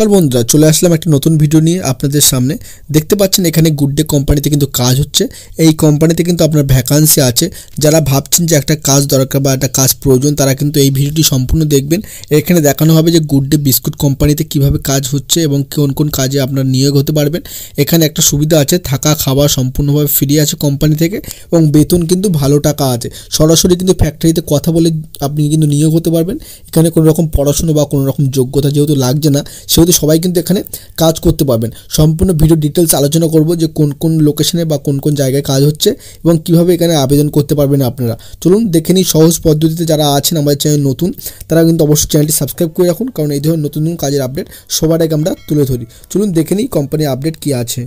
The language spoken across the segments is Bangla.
নমস্কার বন্ধুরা চলে আসলাম একটা নতুন ভিডিও নিয়ে আপনাদের সামনে দেখতে পাচ্ছেন এখানে গুড ডে কোম্পানিতে কিন্তু কাজ হচ্ছে এই কোম্পানিতে কিন্তু আপনার ভ্যাকান্সি আছে যারা ভাবছেন যে একটা কাজ দরকার বা একটা কাজ প্রয়োজন তারা কিন্তু এই ভিডিওটি সম্পূর্ণ দেখবেন এখানে দেখানো হবে যে গুড ডে বিস্কুট কোম্পানিতে কিভাবে কাজ হচ্ছে এবং কোন কোন কাজে আপনার নিয়োগ হতে পারবেন এখানে একটা সুবিধা আছে থাকা খাওয়া সম্পূর্ণভাবে ফ্রি আছে কোম্পানি থেকে এবং বেতন কিন্তু ভালো টাকা আছে সরাসরি কিন্তু ফ্যাক্টরিতে কথা বলে আপনি কিন্তু নিয়োগ হতে পারবেন এখানে কোনো রকম পড়াশুনো বা কোনো রকম যোগ্যতা যেহেতু লাগছে না সেহেতু মধ্যে সবাই কিন্তু এখানে কাজ করতে পারবেন সম্পূর্ণ ভিডিও ডিটেলস আলোচনা করব যে কোন কোন লোকেশনে বা কোন কোন জায়গায় কাজ হচ্ছে এবং কিভাবে এখানে আবেদন করতে পারবেন আপনারা চলুন দেখে নিই সহজ পদ্ধতিতে যারা আছেন আমাদের চ্যানেল নতুন তারা কিন্তু অবশ্যই চ্যানেলটি সাবস্ক্রাইব করে রাখুন কারণ এই ধরনের নতুন নতুন কাজের আপডেট সবার আগে আমরা তুলে ধরি চলুন দেখে নিই কোম্পানির আপডেট কী আছে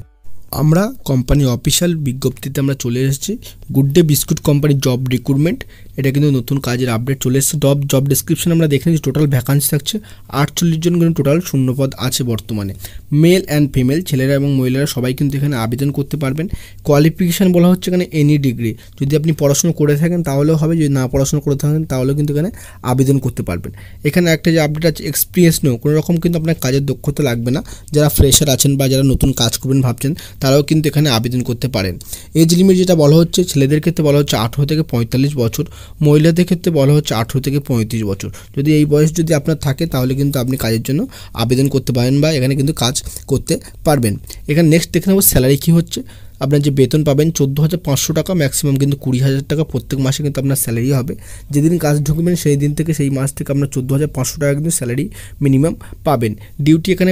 আমরা কোম্পানির অফিসিয়াল বিজ্ঞপ্তিতে আমরা চলে এসেছি গুড ডে বিস্কুট কোম্পানির জব রিক্রুটমেন্ট এটা কিন্তু নতুন কাজের আপডেট চলে এসেছে জব জব ডিসক্রিপশন আমরা দেখে নিচ্ছি টোটাল ভ্যাকান্সি থাকছে আটচল্লিশ জন কিন্তু টোটাল শূন্যপদ আছে বর্তমানে মেল অ্যান্ড ফিমেল ছেলেরা এবং মহিলারা সবাই কিন্তু এখানে আবেদন করতে পারবেন কোয়ালিফিকেশান বলা হচ্ছে এখানে এনি ডিগ্রি যদি আপনি পড়াশোনা করে থাকেন তাহলেও হবে যদি না পড়াশোনা করে থাকেন তাহলেও কিন্তু এখানে আবেদন করতে পারবেন এখানে একটা যে আপডেট আছে এক্সপিরিয়েন্স নেও কোনো রকম কিন্তু আপনার কাজের দক্ষতা লাগবে না যারা ফ্রেশার আছেন বা যারা নতুন কাজ করবেন ভাবছেন তারাও কিন্তু এখানে আবেদন করতে পারেন এজ লিমিট যেটা বলা হচ্ছে ছেলেদের ক্ষেত্রে বলা হচ্ছে আঠেরো থেকে পঁয়তাল্লিশ বছর মহিলাদের ক্ষেত্রে বলা হচ্ছে আঠেরো থেকে পঁয়ত্রিশ বছর যদি এই বয়স যদি আপনার থাকে তাহলে কিন্তু আপনি কাজের জন্য আবেদন করতে পারেন বা এখানে কিন্তু কাজ করতে পারবেন এখানে নেক্সট দেখে নেবো স্যালারি কী হচ্ছে আপনার যে বেতন পাবেন চোদ্দো হাজার পাঁচশো টাকা ম্যাক্সিমাম কিন্তু কুড়ি হাজার টাকা প্রত্যেক মাসে কিন্তু আপনার স্যালারি হবে যেদিন কাজ ঢুকবেন সেই দিন থেকে সেই মাস থেকে আপনার চোদ্দো হাজার পাঁচশো টাকা কিন্তু স্যালারি মিনিমাম পাবেন ডিউটি এখানে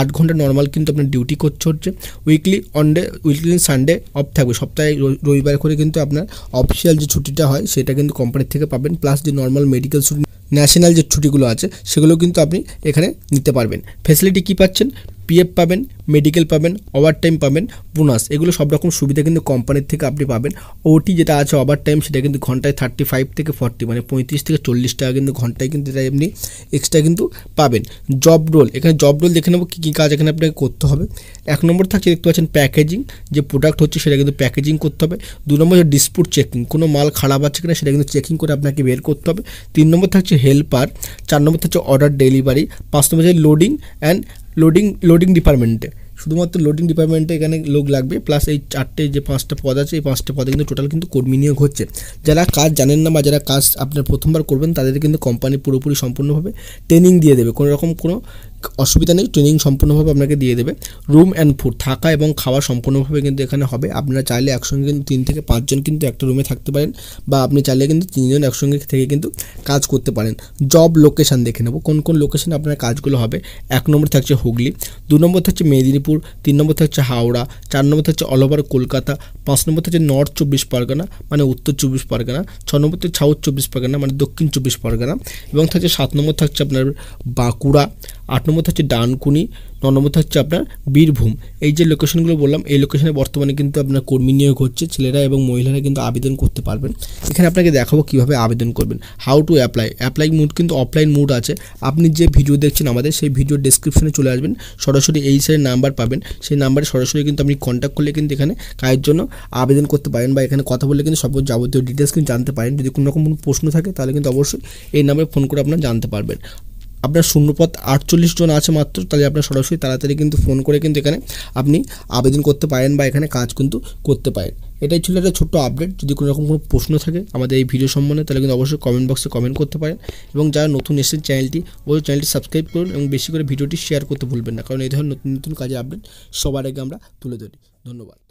আট ঘন্টা নর্মাল কিন্তু আপনার ডিউটি করছে হচ্ছে weekly one day weekly Sunday off থাকবে সপ্তাহে রবিবার করে কিন্তু আপনার অফিসিয়াল যে ছুটিটা হয় সেটা কিন্তু কোম্পানির থেকে পাবেন প্লাস যে নর্মাল মেডিকেল ছুটি ন্যাশনাল যে ছুটিগুলো আছে সেগুলো কিন্তু আপনি এখানে নিতে পারবেন ফ্যাসিলিটি কী পাচ্ছেন পিএফ পাবেন মেডিকেল পাবেন ওভার টাইম পাবেন বোনাস এগুলো সব রকম সুবিধা কিন্তু কোম্পানির থেকে আপনি পাবেন ওটি যেটা আছে ওভার টাইম সেটা কিন্তু ঘন্টায় থার্টি ফাইভ থেকে ফর্টি মানে পঁয়ত্রিশ থেকে চল্লিশ টাকা কিন্তু ঘন্টায় কিন্তু এটা এমনি এক্সট্রা কিন্তু পাবেন জব রোল এখানে জব রোল দেখে নেবো কী কী কাজ এখানে আপনাকে করতে হবে এক নম্বর থাকছে দেখতে পাচ্ছেন প্যাকেজিং যে প্রোডাক্ট হচ্ছে সেটা কিন্তু প্যাকেজিং করতে হবে দু নম্বর হচ্ছে ডিসপুট চেকিং কোনো মাল খারাপ আছে কিনা সেটা কিন্তু চেকিং করে আপনাকে বের করতে হবে তিন নম্বর থাকছে হেল্পার চার নম্বর থাকছে অর্ডার ডেলিভারি পাঁচ নম্বর হচ্ছে লোডিং অ্যান্ড লোডিং লোডিং ডিপার্টমেন্টে শুধুমাত্র লোডিং ডিপার্টমেন্টে এখানে লোক লাগবে প্লাস এই চারটে যে পাঁচটা পদ আছে এই পাঁচটা পদে কিন্তু টোটাল কিন্তু কর্মী নিয়োগ হচ্ছে যারা কাজ জানেন না বা যারা কাজ আপনার প্রথমবার করবেন তাদের কিন্তু কোম্পানি পুরোপুরি সম্পূর্ণভাবে ট্রেনিং দিয়ে দেবে কোনো রকম কোনো অসুবিধা নেই ট্রেনিং সম্পূর্ণভাবে আপনাকে দিয়ে দেবে রুম অ্যান্ড ফুড থাকা এবং খাওয়া সম্পূর্ণভাবে কিন্তু এখানে হবে আপনারা চাইলে একসঙ্গে কিন্তু তিন থেকে পাঁচজন কিন্তু একটা রুমে থাকতে পারেন বা আপনি চাইলে কিন্তু তিনজন একসঙ্গে থেকে কিন্তু কাজ করতে পারেন জব লোকেশান দেখে নেব কোন কোন লোকেশানে আপনার কাজগুলো হবে এক নম্বর থাকছে হুগলি দু নম্বর থাকছে মেদিনীপুর তিন নম্বর থাকছে হাওড়া চার নম্বর থাকছে অল ওভার কলকাতা পাঁচ নম্বর থাকছে নর্থ চব্বিশ পরগনা মানে উত্তর চব্বিশ পরগনা ছ নম্বর থেকে সাউথ চব্বিশ পরগনা মানে দক্ষিণ চব্বিশ পরগনা এবং থাকছে সাত নম্বর থাকছে আপনার বাঁকুড়া আট নম্বর নম্বর হচ্ছে ডানকুনি ন নম্বর হচ্ছে আপনার বীরভূম এই যে লোকেশনগুলো বললাম এই লোকেশনে বর্তমানে কিন্তু আপনার কর্মী নিয়োগ হচ্ছে ছেলেরা এবং মহিলারা কিন্তু আবেদন করতে পারবেন এখানে আপনাকে দেখাবো কিভাবে আবেদন করবেন how to apply apply mode কিন্তু অফলাইন মুড আছে আপনি যে ভিডিও দেখছেন আমাদের সেই ভিডিও ডেসক্রিপশনে চলে আসবেন সরাসরি এই সাইডের নাম্বার পাবেন সেই নাম্বারে সরাসরি কিন্তু আপনি কন্ট্যাক্ট করলে কিন্তু এখানে কাজের জন্য আবেদন করতে পারেন বা এখানে কথা বললে কিন্তু সব যাবতীয় ডিটেলস কিন্তু জানতে পারেন যদি কোনো রকম কোনো প্রশ্ন থাকে তাহলে কিন্তু অবশ্যই এই নাম্বারে ফোন করে আপনার জানতে পারবেন আপনার শূন্যপথ আটচল্লিশ জন আছে মাত্র তাহলে আপনার সরাসরি তাড়াতাড়ি কিন্তু ফোন করে কিন্তু এখানে আপনি আবেদন করতে পারেন বা এখানে কাজ কিন্তু করতে পারেন এটাই ছিল একটা ছোট্ট আপডেট যদি কোনো রকম কোনো প্রশ্ন থাকে আমাদের এই ভিডিও সম্বন্ধে তাহলে কিন্তু অবশ্যই কমেন্ট বক্সে কমেন্ট করতে পারেন এবং যারা নতুন এসেছেন চ্যানেলটি ওই চ্যানেলটি সাবস্ক্রাইব করুন এবং বেশি করে ভিডিওটি শেয়ার করতে ভুলবেন না কারণ এই ধরনের নতুন নতুন কাজের আপডেট সবার আগে আমরা তুলে ধরি ধন্যবাদ